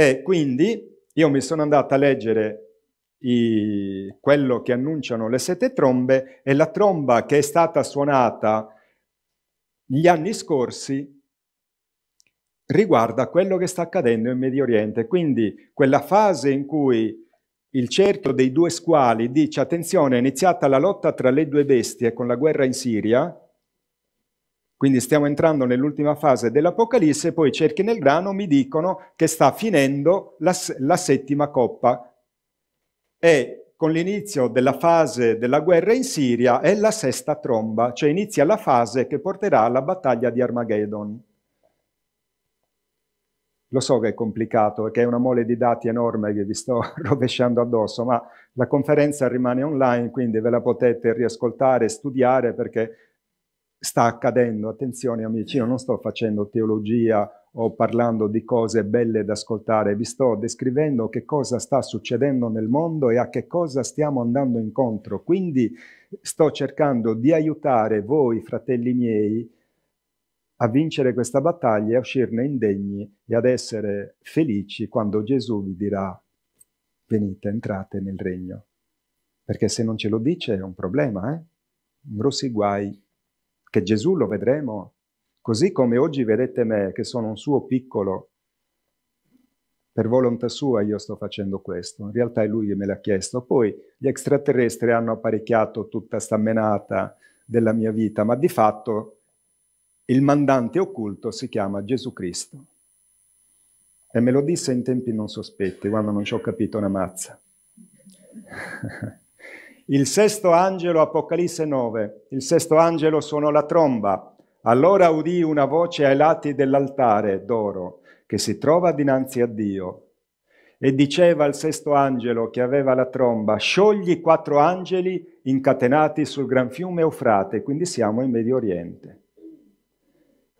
E quindi io mi sono andato a leggere i, quello che annunciano le sette trombe e la tromba che è stata suonata gli anni scorsi riguarda quello che sta accadendo in Medio Oriente. Quindi quella fase in cui il cerchio dei due squali dice attenzione è iniziata la lotta tra le due bestie con la guerra in Siria, quindi stiamo entrando nell'ultima fase dell'Apocalisse e poi cerchi nel grano mi dicono che sta finendo la, la settima coppa. E con l'inizio della fase della guerra in Siria è la sesta tromba, cioè inizia la fase che porterà alla battaglia di Armageddon. Lo so che è complicato, perché è una mole di dati enorme che vi sto rovesciando addosso, ma la conferenza rimane online, quindi ve la potete riascoltare, studiare, perché sta accadendo. Attenzione amici, io non sto facendo teologia o parlando di cose belle da ascoltare, vi sto descrivendo che cosa sta succedendo nel mondo e a che cosa stiamo andando incontro. Quindi sto cercando di aiutare voi, fratelli miei, a vincere questa battaglia e a uscirne indegni e ad essere felici quando Gesù vi dirà venite, entrate nel regno. Perché se non ce lo dice è un problema, eh? Grossi guai che Gesù lo vedremo, così come oggi vedete me, che sono un suo piccolo, per volontà sua io sto facendo questo, in realtà è lui che me l'ha chiesto. Poi gli extraterrestri hanno apparecchiato tutta sta menata della mia vita, ma di fatto il mandante occulto si chiama Gesù Cristo. E me lo disse in tempi non sospetti, quando non ci ho capito una mazza. Il sesto angelo, Apocalisse 9, il sesto angelo suonò la tromba. Allora udì una voce ai lati dell'altare d'oro che si trova dinanzi a Dio. E diceva al sesto angelo che aveva la tromba, sciogli i quattro angeli incatenati sul gran fiume Eufrate, quindi siamo in Medio Oriente.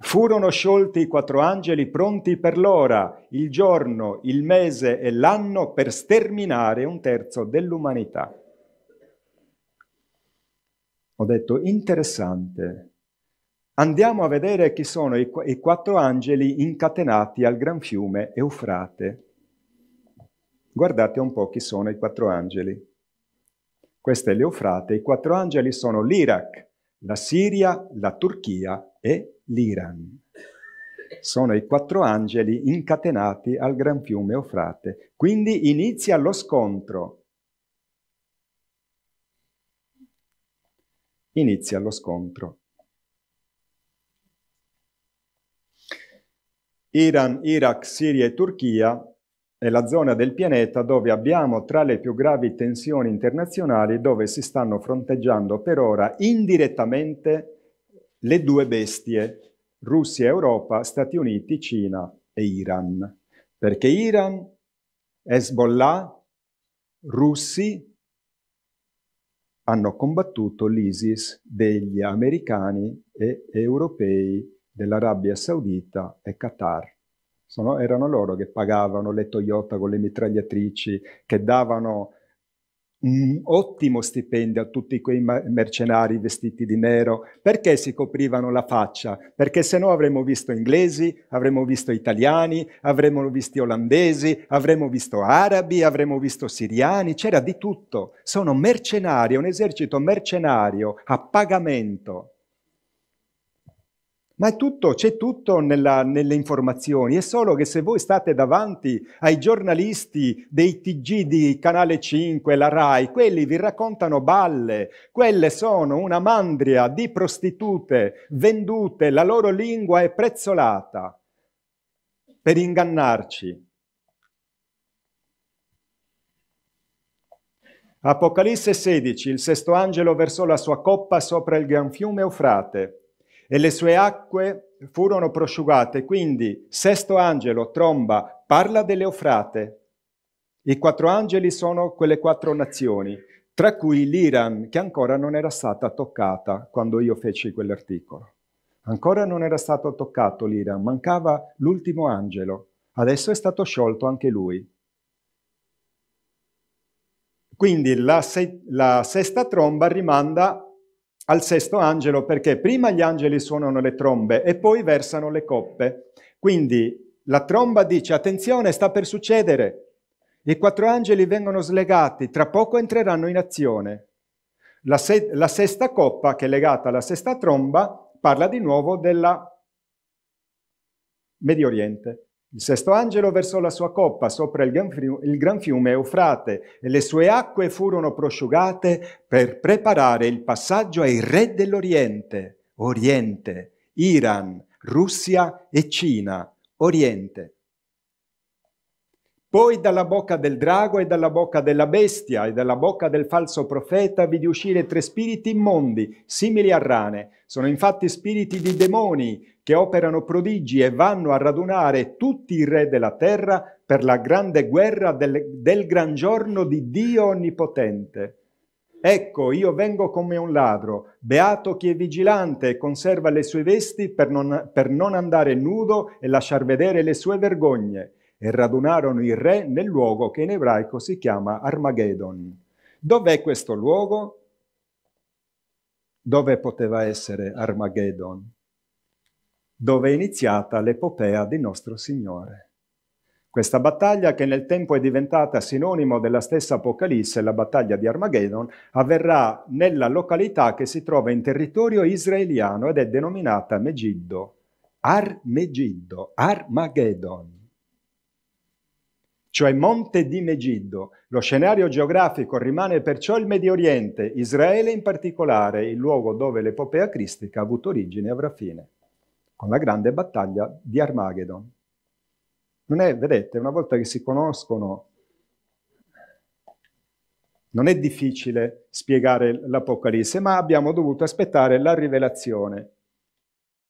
Furono sciolti i quattro angeli pronti per l'ora, il giorno, il mese e l'anno per sterminare un terzo dell'umanità. Ho detto interessante. Andiamo a vedere chi sono i, qu- i quattro angeli incatenati al gran fiume Eufrate. Guardate un po' chi sono i quattro angeli. Questo è l'Eufrate. I quattro angeli sono l'Iraq, la Siria, la Turchia e l'Iran. Sono i quattro angeli incatenati al gran fiume Eufrate. Quindi inizia lo scontro inizia lo scontro. Iran, Iraq, Siria e Turchia è la zona del pianeta dove abbiamo tra le più gravi tensioni internazionali dove si stanno fronteggiando per ora indirettamente le due bestie, Russia, Europa, Stati Uniti, Cina e Iran. Perché Iran, Hezbollah, russi hanno combattuto l'ISIS degli americani e europei dell'Arabia Saudita e Qatar. Sono, erano loro che pagavano le Toyota con le mitragliatrici, che davano un ottimo stipendio a tutti quei mercenari vestiti di nero. Perché si coprivano la faccia? Perché se no avremmo visto inglesi, avremmo visto italiani, avremmo visto olandesi, avremmo visto arabi, avremmo visto siriani, c'era di tutto. Sono mercenari, un esercito mercenario a pagamento. Ma tutto, c'è tutto nella, nelle informazioni, è solo che se voi state davanti ai giornalisti dei TG di Canale 5, la RAI, quelli vi raccontano balle, quelle sono una mandria di prostitute vendute, la loro lingua è prezzolata per ingannarci. Apocalisse 16, il sesto angelo versò la sua coppa sopra il gran fiume Eufrate e le sue acque furono prosciugate. Quindi, sesto angelo, tromba, parla dell'Eufrate. I quattro angeli sono quelle quattro nazioni, tra cui l'Iran, che ancora non era stata toccata quando io feci quell'articolo. Ancora non era stato toccato l'Iran, mancava l'ultimo angelo. Adesso è stato sciolto anche lui. Quindi la, se- la sesta tromba rimanda al sesto angelo perché prima gli angeli suonano le trombe e poi versano le coppe. Quindi la tromba dice attenzione, sta per succedere. I quattro angeli vengono slegati, tra poco entreranno in azione. La, se- la sesta coppa, che è legata alla sesta tromba, parla di nuovo della Medio Oriente. Il sesto angelo versò la sua coppa sopra il gran, fiume, il gran fiume Eufrate e le sue acque furono prosciugate per preparare il passaggio ai re dell'Oriente, Oriente, Iran, Russia e Cina, Oriente. Poi dalla bocca del drago e dalla bocca della bestia e dalla bocca del falso profeta vidi uscire tre spiriti immondi, simili a rane. Sono infatti spiriti di demoni che operano prodigi e vanno a radunare tutti i re della terra per la grande guerra del, del gran giorno di Dio Onnipotente. Ecco, io vengo come un ladro, beato chi è vigilante e conserva le sue vesti per non, per non andare nudo e lasciar vedere le sue vergogne e radunarono il re nel luogo che in ebraico si chiama Armageddon. Dov'è questo luogo? Dove poteva essere Armageddon? Dove è iniziata l'epopea di nostro Signore. Questa battaglia, che nel tempo è diventata sinonimo della stessa Apocalisse, la battaglia di Armageddon, avverrà nella località che si trova in territorio israeliano ed è denominata Megiddo, Armegiddo, Armageddon cioè Monte di Megiddo. Lo scenario geografico rimane perciò il Medio Oriente, Israele in particolare, il luogo dove l'epopea cristica ha avuto origine e avrà fine, con la grande battaglia di Armageddon. Non è, vedete, una volta che si conoscono, non è difficile spiegare l'Apocalisse, ma abbiamo dovuto aspettare la rivelazione